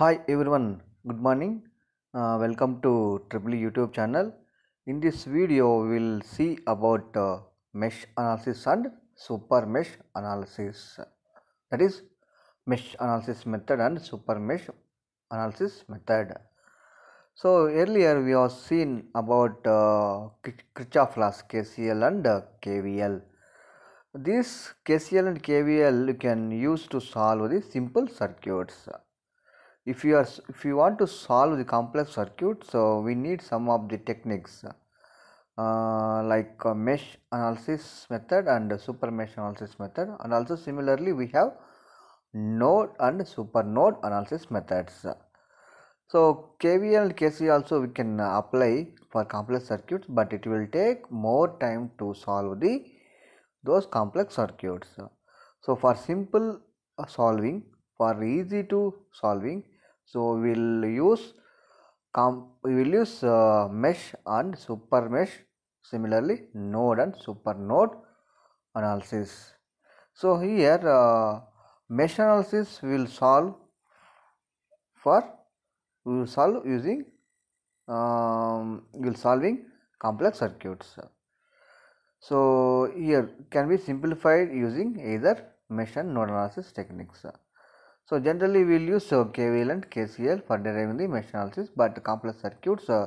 Hi everyone, good morning. Uh, welcome to Triple YouTube channel. In this video, we will see about uh, mesh analysis and super mesh analysis. That is mesh analysis method and super mesh analysis method. So earlier we have seen about uh, Kirchhoff KCL and uh, KVL. This KCL and KVL you can use to solve the simple circuits if you are if you want to solve the complex circuit so we need some of the techniques uh, like uh, mesh analysis method and super mesh analysis method and also similarly we have node and super node analysis methods so KVL and KC also we can apply for complex circuits but it will take more time to solve the those complex circuits so for simple uh, solving for easy to solving so we'll use comp we will use uh, mesh and super mesh similarly node and super node analysis so here uh, mesh analysis will solve for we will solve using um, will solving complex circuits so here can be simplified using either mesh and node analysis techniques so generally we will use uh, KVL and KCL for deriving the mesh analysis but complex circuits uh,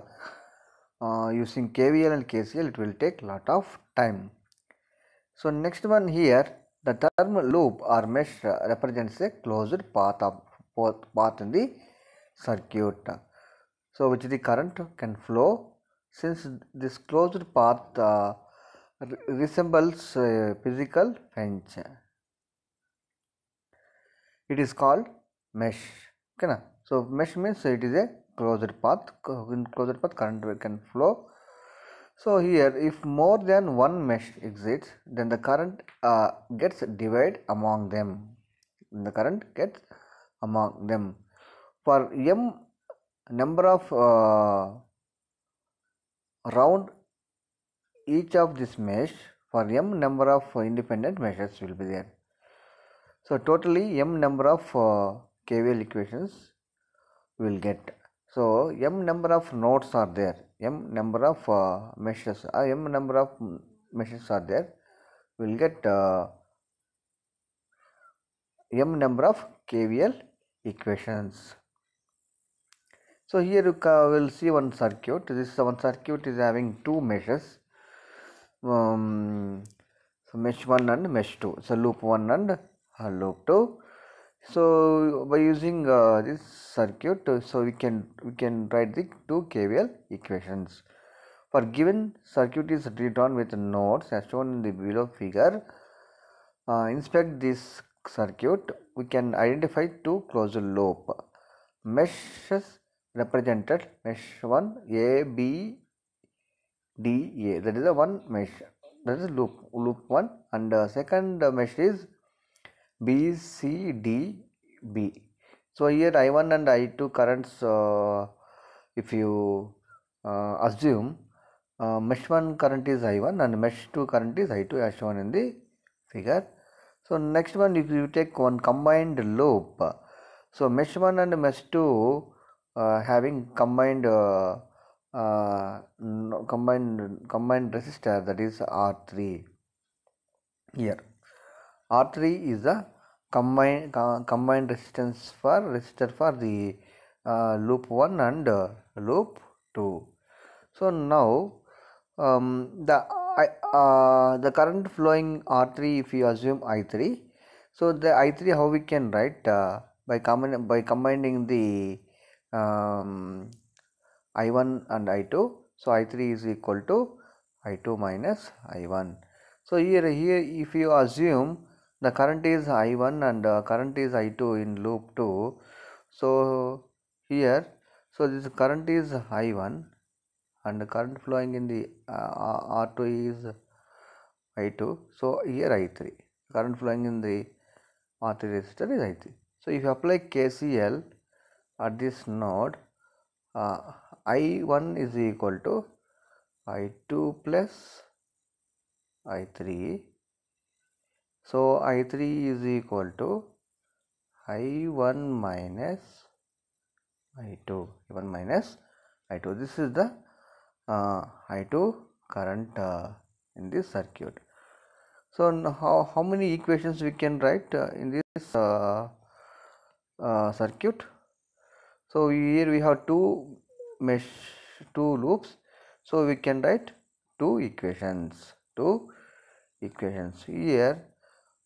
uh, using KVL and KCL it will take lot of time. So next one here the term loop or mesh uh, represents a closed path of both path in the circuit. So which the current can flow since this closed path uh, resembles a physical fence it is called mesh okay na? so mesh means it is a closed path in closed path current can flow so here if more than one mesh exists then the current uh, gets divided among them the current gets among them for m number of uh, round each of this mesh for m number of independent meshes will be there so totally m number of uh, KVL equations we will get so m number of nodes are there m number of uh, meshes uh, m number of meshes are there we will get uh, m number of KVL equations so here you will see one circuit this one circuit is having two meshes um, so mesh 1 and mesh 2 so loop 1 and loop 2 so by using uh, this circuit so we can we can write the two KVL equations for given circuit is redrawn with nodes as shown in the below figure uh, inspect this circuit we can identify two closed loop meshes represented mesh 1 a b d a that is the one mesh that is loop loop 1 and uh, second mesh is B, C, D, B. So here I1 and I2 currents uh, if you uh, assume uh, mesh 1 current is I1 and mesh 2 current is I2 as shown in the figure. So next one if you take one combined loop. So mesh 1 and mesh 2 uh, having combined uh, uh, combined combined resistor that is R3 here R3 is the combined uh, combined resistance for resistor for the uh, loop 1 and uh, loop 2 so now um, the uh, the current flowing r3 if you assume i3 so the i3 how we can write uh, by common by combining the um, i1 and i2 so i3 is equal to i2 minus i1 so here here if you assume the current is i1 and uh, current is i2 in loop 2 so here so this current is i1 and the current flowing in the uh, r2 is i2 so here i3 current flowing in the r3 resistor is i3 so if you apply kcl at this node uh, i1 is equal to i2 plus i3 so I3 is equal to I1 minus I2 I1 minus I2 this is the uh, I2 current uh, in this circuit. So how, how many equations we can write uh, in this uh, uh, circuit? So here we have two mesh two loops so we can write two equations two equations here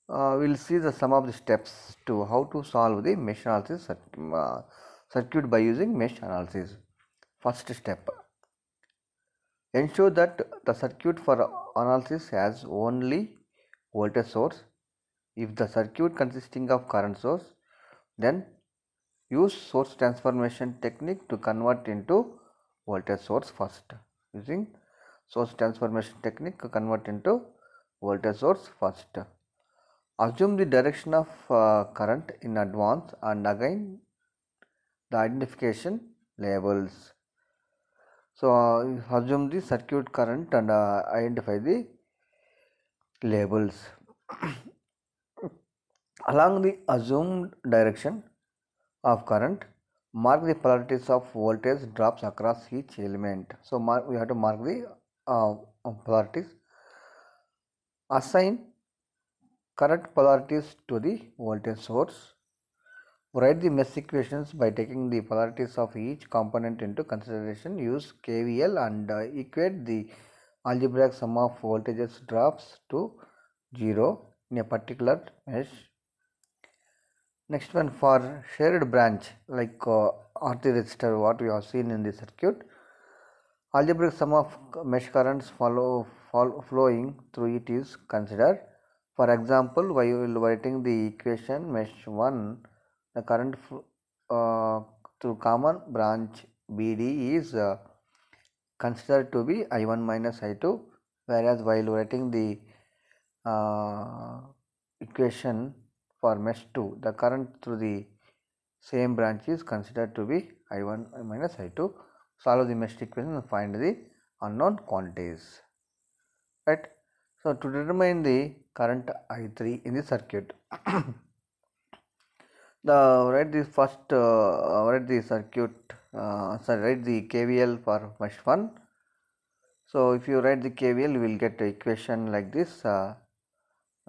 uh, we will see the sum of the steps to how to solve the mesh analysis uh, circuit by using mesh analysis. First step ensure that the circuit for analysis has only voltage source. If the circuit consisting of current source then use source transformation technique to convert into voltage source first using source transformation technique convert into voltage source first. Assume the direction of uh, current in advance and again the identification labels. So, uh, assume the circuit current and uh, identify the labels. Along the assumed direction of current, mark the polarities of voltage drops across each element. So, mark, we have to mark the uh, polarities. Assign current polarities to the voltage source. Write the mesh equations by taking the polarities of each component into consideration. Use KVL and uh, equate the algebraic sum of voltages drops to 0 in a particular mesh. Next one for shared branch like uh, RT resistor what we have seen in the circuit. Algebraic sum of mesh currents follow, follow flowing through it is considered for example, while writing the equation mesh 1, the current uh, through common branch BD is uh, considered to be I1 minus I2 whereas while writing the uh, equation for mesh 2 the current through the same branch is considered to be I1 minus I2 solve the mesh equation and find the unknown quantities right so, to determine the current I3 in the circuit, the write the first uh, write the circuit uh, sorry write the KVL for mesh 1. So, if you write the KVL, you will get equation like this. Uh,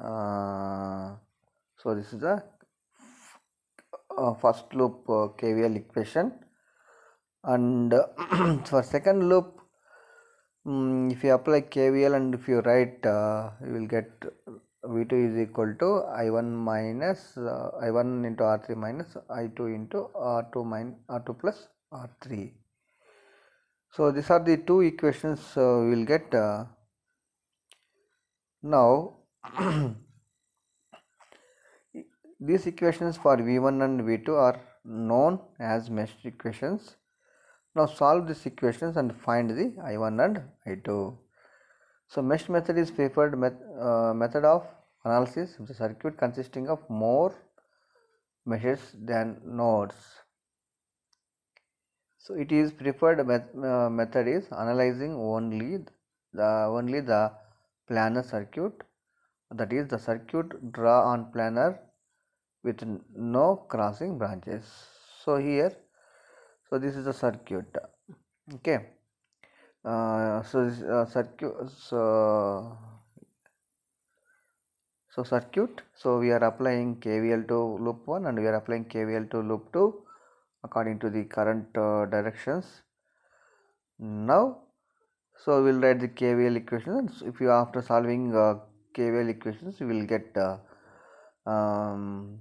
uh, so, this is the first loop uh, KVL equation and for second loop um, if you apply KVL and if you write uh, you will get V2 is equal to I1 minus uh, I1 into R3 minus I2 into R2 minus R2 plus R3 so these are the two equations uh, we will get uh, now these equations for v1 and v2 are known as mesh equations now solve these equations and find the I1 and I2. So mesh method is preferred met, uh, method of analysis of the circuit consisting of more meshes than nodes. So it is preferred met, uh, method is analyzing only the only the planar circuit that is the circuit draw on planar with no crossing branches. So here so this is the circuit okay uh, so this, uh, circuit so, so circuit so we are applying kvl to loop 1 and we are applying kvl to loop 2 according to the current uh, directions now so we will write the kvl equations if you after solving uh, kvl equations you will get uh, um,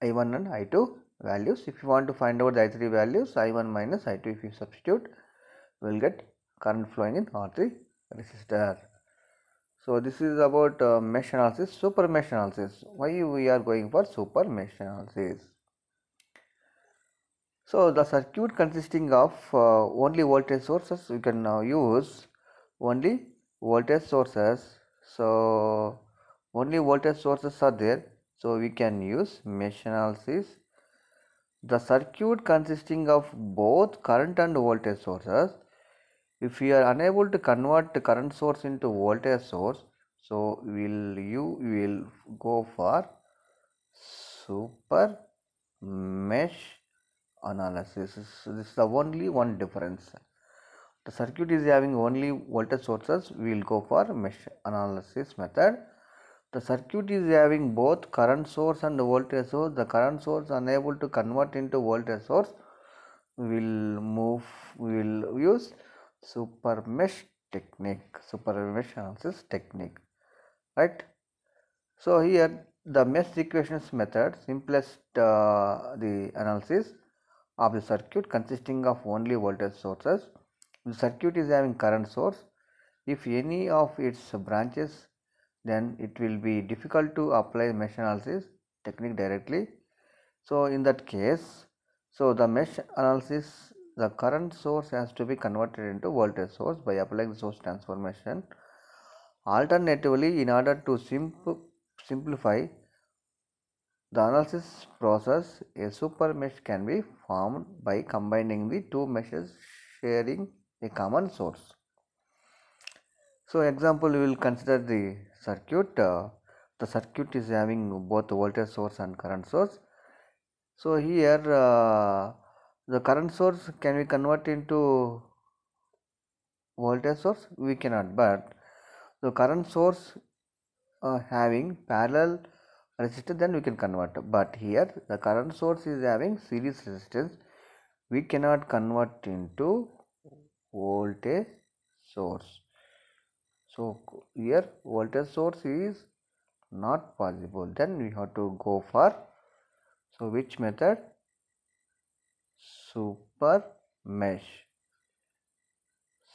i1 and i2 values if you want to find out the i3 values i1 minus i2 if you substitute we will get current flowing in r3 resistor so this is about uh, mesh analysis super mesh analysis why we are going for super mesh analysis so the circuit consisting of uh, only voltage sources we can now use only voltage sources so only voltage sources are there so we can use mesh analysis the circuit consisting of both current and voltage sources if we are unable to convert the current source into voltage source so will you will go for super mesh analysis so this is the only one difference the circuit is having only voltage sources we will go for mesh analysis method the circuit is having both current source and voltage source the current source unable to convert into voltage source will move will use super mesh technique super mesh analysis technique right so here the mesh equations method simplest uh, the analysis of the circuit consisting of only voltage sources the circuit is having current source if any of its branches then it will be difficult to apply mesh analysis technique directly. So, in that case, so the mesh analysis the current source has to be converted into voltage source by applying the source transformation. Alternatively, in order to simp simplify the analysis process, a super mesh can be formed by combining the two meshes sharing a common source so example we will consider the circuit uh, the circuit is having both voltage source and current source so here uh, the current source can we convert into voltage source we cannot but the current source uh, having parallel resistance then we can convert but here the current source is having series resistance we cannot convert into voltage source so here voltage source is not possible. Then we have to go for so which method? Super mesh.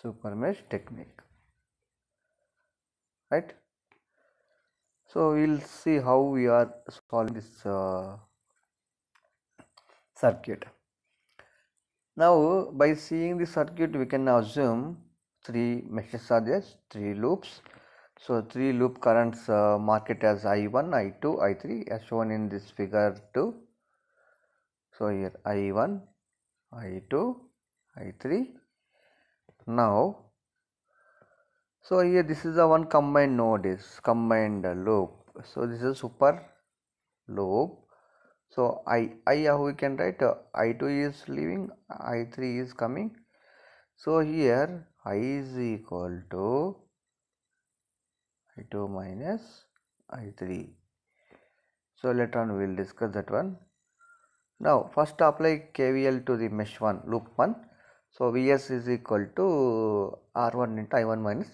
Super mesh technique. Right. So we'll see how we are solving this uh, circuit. Now by seeing the circuit we can assume three meshes are there three loops so three loop currents uh, marked as i1 i2 i3 as shown in this figure 2 so here i1 i2 i3 now so here this is the one combined node is combined loop so this is super loop so i i how we can write uh, i2 is leaving i3 is coming so here i is equal to i2 minus i3 so later on we will discuss that one now first apply kvl to the mesh 1 loop 1 so vs is equal to r1 into i1 minus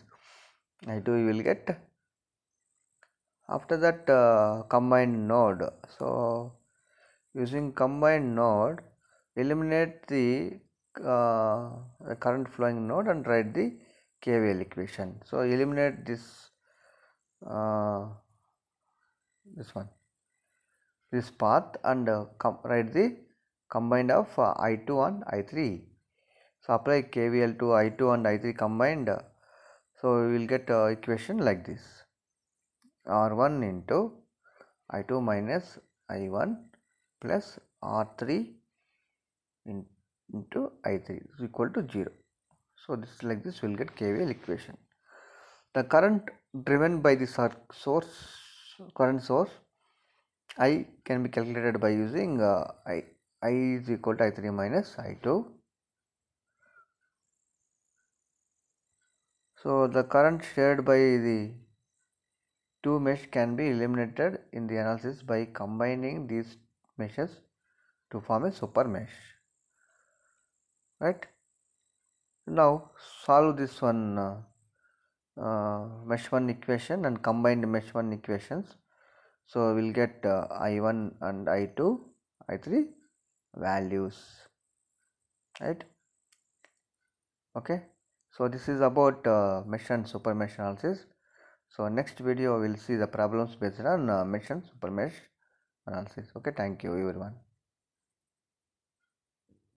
i2 you will get after that uh, combined node so using combined node eliminate the uh, current flowing node and write the KVL equation. So eliminate this uh, this one this path and uh, write the combined of uh, I2 and I3. So apply KVL to I2 and I3 combined. So we will get uh, equation like this R1 into I2 minus I1 plus R3 into into I3 is equal to 0. So this like this we will get KVL equation. The current driven by the source current source I can be calculated by using uh, I, I is equal to I3 minus I2. So the current shared by the two mesh can be eliminated in the analysis by combining these meshes to form a super mesh right now solve this one uh, uh, mesh 1 equation and combined mesh 1 equations so we'll get uh, i1 and i2 i3 values right okay so this is about uh, mesh and super mesh analysis so next video we'll see the problems based on uh, mesh and super mesh analysis okay thank you everyone